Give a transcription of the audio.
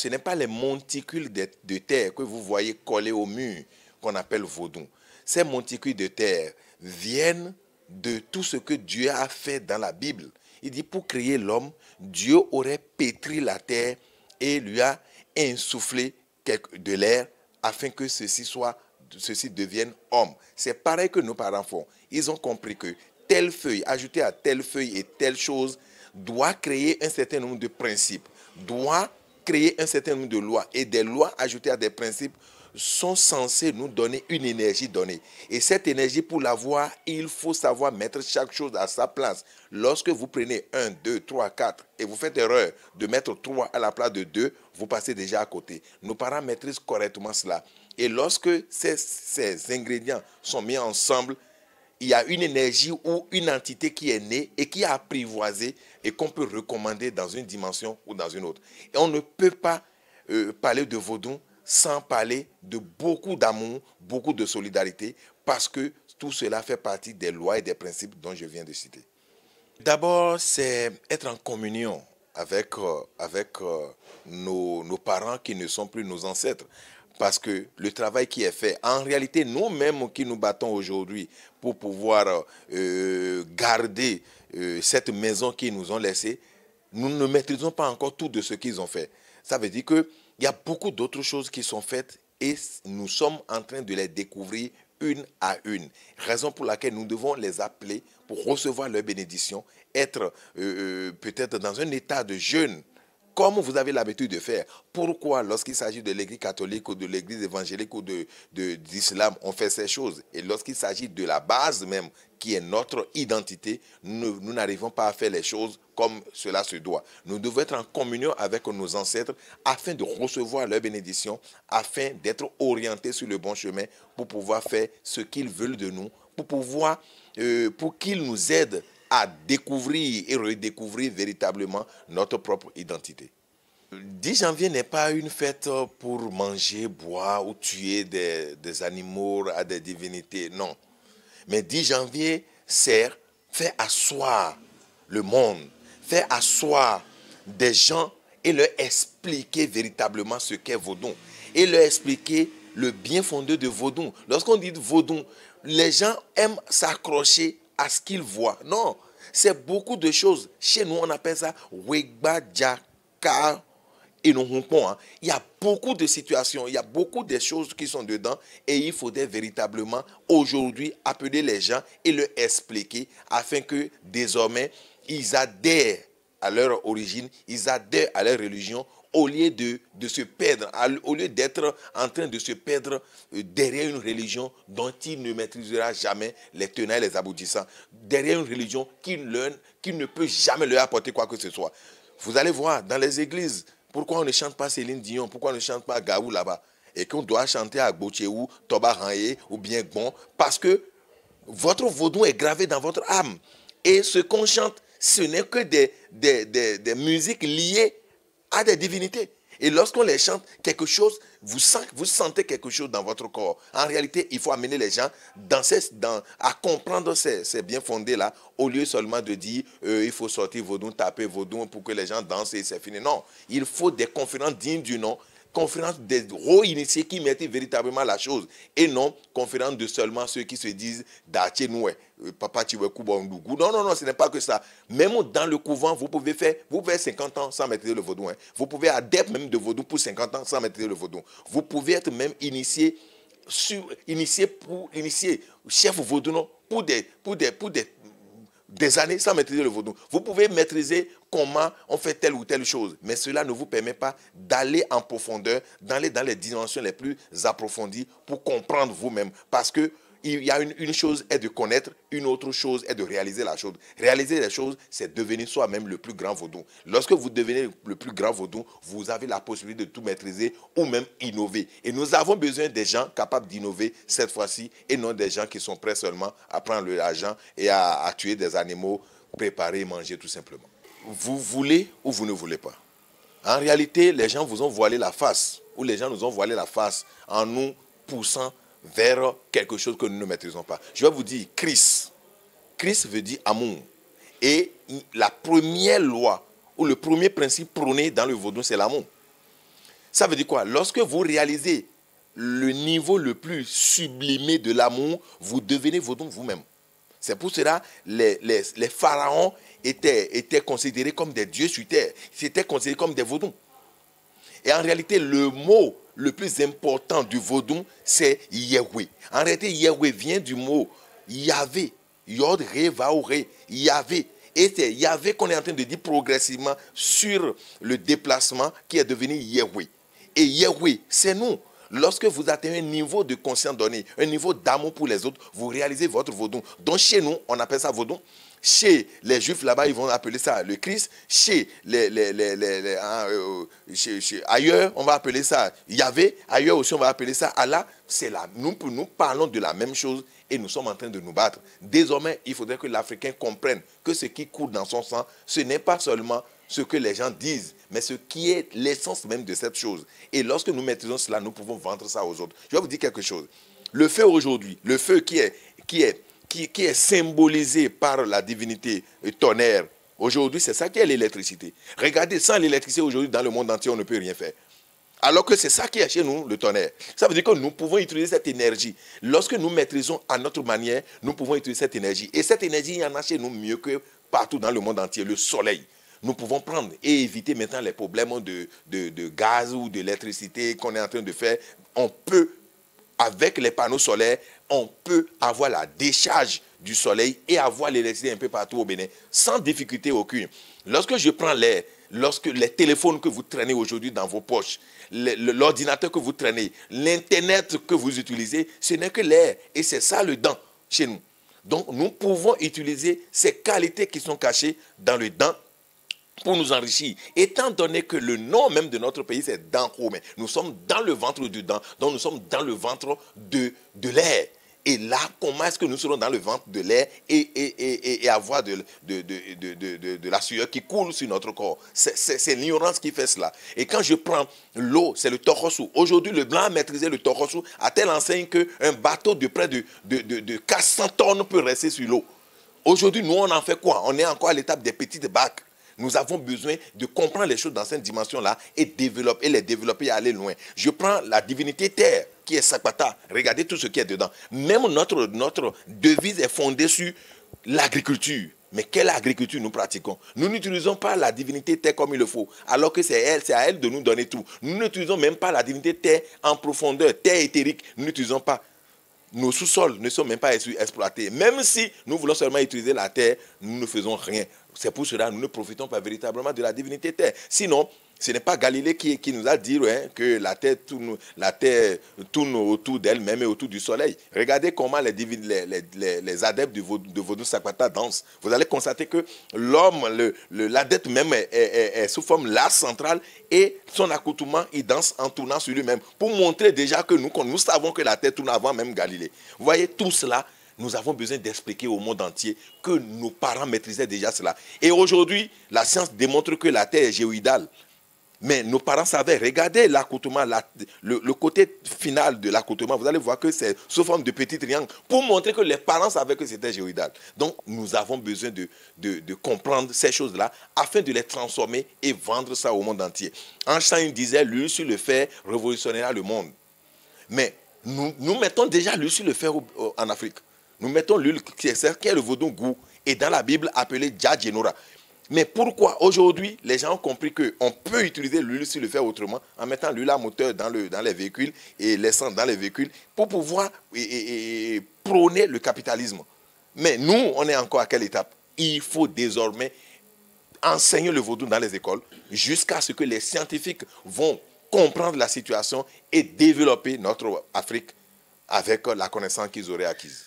Ce n'est pas les monticules de, terre que vous voyez collés au mur qu'on appelle vaudou. Ces monticules de terre viennent de tout ce que Dieu a fait dans la Bible. Il dit, pour créer l'homme, Dieu aurait pétri la terre et lui a insoufflé de l'air afin que ceci soit homme. C'est pareil que nos parents font. Ils ont compris que telle feuille, ajoutée à telle feuille et telle chose, doit créer un certain nombre de principes, doit créer un certain nombre de lois et des lois ajoutées à des principes sont censés nous donner une énergie donnée. Et cette énergie, pour l'avoir, il faut savoir mettre chaque chose à sa place. Lorsque vous prenez 1, 2, 3, 4 et vous faites erreur de mettre 3 à la place de 2, vous passez déjà à côté. Nos parents maîtrisent correctement cela. Et lorsque ces ingrédients sont mis ensemble, il y a une énergie ou une entité qui est née et qui a apprivoisée et qu'on peut recommander dans une dimension ou dans une autre. Et on ne peut pas euh, parler de vaudou sans parler de beaucoup d'amour, beaucoup de solidarité, parce que tout cela fait partie des lois et des principes dont je viens de citer. D'abord, c'est être en communion avec, euh, avec euh, nos, nos parents qui ne sont plus nos ancêtres parce que le travail qui est fait, en réalité, nous-mêmes qui nous battons aujourd'hui pour pouvoir euh, garder euh, cette maison qu'ils nous ont laissée, nous ne maîtrisons pas encore tout de ce qu'ils ont fait. Ça veut dire qu'il y a beaucoup d'autres choses qui sont faites et nous sommes en train de les découvrir une à une. Raison pour laquelle nous devons les appeler pour recevoir leur bénédiction, être euh, peut-être dans un état de jeûne comme vous avez l'habitude de faire. Pourquoi, lorsqu'il s'agit de l'Église catholique ou de l'Église évangélique ou de, d'Islam, on fait ces choses Et lorsqu'il s'agit de la base même, qui est notre identité, nous n'arrivons pas à faire les choses comme cela se doit. Nous devons être en communion avec nos ancêtres afin de recevoir leur bénédiction, afin d'être orientés sur le bon chemin pour pouvoir faire ce qu'ils veulent de nous, pour pouvoir, euh, pour qu'ils nous aident à découvrir et redécouvrir véritablement notre propre identité. 10 janvier n'est pas une fête pour manger, boire ou tuer des, animaux à des divinités, non. Mais 10 janvier sert, fait asseoir le monde, fait asseoir des gens et leur expliquer véritablement ce qu'est Vaudon. Et leur expliquer le bien fondé de Vaudon. Lorsqu'on dit Vaudon, les gens aiment s'accrocher à ce qu'il voit. Non, c'est beaucoup de choses. Chez nous, on appelle ça Wegbajaka et nous rompons. Hein. Il y a beaucoup de situations, il y a beaucoup de choses qui sont dedans et il faudrait véritablement aujourd'hui appeler les gens et leur expliquer afin que désormais ils adhèrent à leur origine, ils adhèrent à leur religion au lieu de, de se perdre, au lieu d'être en train de se perdre euh, derrière une religion dont il ne maîtrisera jamais les tenants les aboutissants, derrière une religion qui, qui ne peut jamais leur apporter quoi que ce soit. Vous allez voir dans les églises, pourquoi on ne chante pas Céline Dion, pourquoi on ne chante pas Gaou là-bas, et qu'on doit chanter à ou Toba ou bien bon parce que votre vaudou est gravé dans votre âme. Et ce qu'on chante ce n'est que des, des, musiques liées à des divinités. Et lorsqu'on les chante, quelque chose, vous, sentez quelque chose dans votre corps. En réalité, il faut amener les gens dans dans, à comprendre ces, ces bien fondés-là, au lieu seulement de dire euh, il faut sortir vos dons, taper vos dons pour que les gens dansent et c'est fini. Non, il faut des conférences dignes du nom conférence des gros initiés qui mettaient véritablement la chose et non conférence de seulement ceux qui se disent Daché Noué, euh, Papa Kubondougou. Non, non, non, ce n'est pas que ça. Même dans le couvent, vous pouvez faire, vous pouvez 50 ans sans mettre le vaudou. Hein. Vous pouvez adepte même de vaudou pour 50 ans sans mettre le vaudou. Vous pouvez être même initié, sur, initié pour initié chef vaudou pour des, pour des, pour des, des années sans maîtriser le vaudou. Vous pouvez maîtriser comment on fait telle ou telle chose, mais cela ne vous permet pas d'aller en profondeur, d'aller dans les dimensions les plus approfondies pour comprendre vous-même. Parce que il y a une, chose est de connaître, une autre chose est de réaliser la chose. Réaliser les choses, c'est devenir soi-même le plus grand vaudou. Lorsque vous devenez le plus grand vaudou, vous avez la possibilité de tout maîtriser ou même innover. Et nous avons besoin des gens capables d'innover cette fois-ci et non des gens qui sont prêts seulement à prendre l'argent et à, tuer des animaux, préparer manger tout simplement. Vous voulez ou vous ne voulez pas. En réalité, les gens vous ont voilé la face ou les gens nous ont voilé la face en nous poussant vers quelque chose que nous ne maîtrisons pas. Je vais vous dire, Chris. Chris veut dire amour. Et la première loi ou le premier principe prôné dans le vaudou, c'est l'amour. Ça veut dire quoi Lorsque vous réalisez le niveau le plus sublimé de l'amour, vous devenez vaudou vous-même. C'est pour cela les, les, pharaons étaient, étaient considérés comme des dieux sur terre. étaient considérés comme des vaudons. Et en réalité, le mot le plus important du vaudou, c'est Yahweh. En réalité, Yahweh vient du mot Yahvé. Yod, Ré, Vaoré, Yahvé. Et c'est Yahweh qu'on est en train de dire progressivement sur le déplacement qui est devenu Yahweh. Et Yahweh, c'est nous. Lorsque vous atteignez un niveau de conscience donné, un niveau d'amour pour les autres, vous réalisez votre vaudon. Donc chez nous, on appelle ça vaudon. Chez les juifs là-bas, ils vont appeler ça le Christ. Chez les, les, les, les hein, euh, ailleurs, on va appeler ça Yahvé. Ailleurs aussi, on va appeler ça Allah. C'est là. Nous, nous parlons de la même chose et nous sommes en train de nous battre. Désormais, il faudrait que l'Africain comprenne que ce qui coule dans son sang, ce n'est pas seulement ce que les gens disent, mais ce qui est l'essence même de cette chose. Et lorsque nous maîtrisons cela, nous pouvons vendre ça aux autres. Je vais vous dire quelque chose. Le feu aujourd'hui, le feu qui est, qui est, qui, qui est symbolisé par la divinité tonnerre, aujourd'hui, c'est ça qui est l'électricité. Regardez, sans l'électricité aujourd'hui, dans le monde entier, on ne peut rien faire. Alors que c'est ça qui est chez nous, le tonnerre. Ça veut dire que nous pouvons utiliser cette énergie. Lorsque nous maîtrisons à notre manière, nous pouvons utiliser cette énergie. Et cette énergie, il y en a chez nous mieux que partout dans le monde entier, le soleil nous pouvons prendre et éviter maintenant les problèmes de, de, gaz ou d'électricité qu'on est en train de faire. On peut, avec les panneaux solaires, on peut avoir la décharge du soleil et avoir l'électricité un peu partout au Bénin, sans difficulté aucune. Lorsque je prends l'air, lorsque les téléphones que vous traînez aujourd'hui dans vos poches, l'ordinateur que vous traînez, l'Internet que vous utilisez, ce n'est que l'air. Et c'est ça le dent chez nous. Donc nous pouvons utiliser ces qualités qui sont cachées dans le dent pour nous enrichir, étant donné que le nom même de notre pays, c'est dans Romain. Nous sommes dans le ventre du Dan. donc nous sommes dans le ventre de, de l'air. Et là, comment est-ce que nous serons dans le ventre de l'air et, et, et, et, avoir de, de, de, de, la sueur qui coule sur notre corps C'est l'ignorance qui fait cela. Et quand je prends l'eau, c'est le torosu. Aujourd'hui, le blanc a maîtrisé le torosu à telle enseigne qu'un bateau de près de, de 400 tonnes peut rester sur l'eau. Aujourd'hui, nous, on en fait quoi On est encore à l'étape des petites bacs. Nous avons besoin de comprendre les choses dans cette dimension-là et développer, les développer et aller loin. Je prends la divinité terre qui est Sakata. Regardez tout ce qui est dedans. Même notre, notre devise est fondée sur l'agriculture. Mais quelle agriculture nous pratiquons Nous n'utilisons pas la divinité terre comme il le faut, alors que c'est elle, c'est à elle de nous donner tout. Nous n'utilisons même pas la divinité terre en profondeur, terre éthérique. Nous n'utilisons pas. Nos sous-sols ne sont même pas exploités. Même si nous voulons seulement utiliser la terre, nous ne faisons rien. C'est pour cela que nous ne profitons pas véritablement de la divinité terre. Sinon, ce n'est pas Galilée qui, nous a dit hein, que la terre, tourne, autour d'elle-même et autour du soleil. Regardez comment les, adeptes de, Vodou Sakwata dansent. Vous allez constater que l'homme, l'adepte même est, sous forme lasse centrale et son accoutumement, il danse en tournant sur lui-même pour montrer déjà que nous savons que la terre tourne avant même Galilée. Vous voyez, tout cela, nous avons besoin d'expliquer au monde entier que nos parents maîtrisaient déjà cela. Et aujourd'hui, la science démontre que la Terre est géoïdale. Mais nos parents savaient, regardez l'accoutrement, le, côté final de l'accoutrement. vous allez voir que c'est sous forme de petit triangle, pour montrer que les parents savaient que c'était géoïdal. Donc nous avons besoin de, comprendre ces choses-là afin de les transformer et vendre ça au monde entier. Einstein disait, l'huile sur le fer révolutionnera le monde. Mais nous, nous mettons déjà l'huile sur le fer en Afrique. Nous mettons l'huile qui est le vaudou goût et dans la Bible appelé Djenoura. Mais pourquoi aujourd'hui les gens ont compris qu'on peut utiliser l'huile si le fait autrement en mettant l'huile à moteur dans, le, dans les véhicules et laissant dans les véhicules pour pouvoir prôner le capitalisme. Mais nous, on est encore à quelle étape Il faut désormais enseigner le vaudou dans les écoles jusqu'à ce que les scientifiques vont comprendre la situation et développer notre Afrique avec la connaissance qu'ils auraient acquise.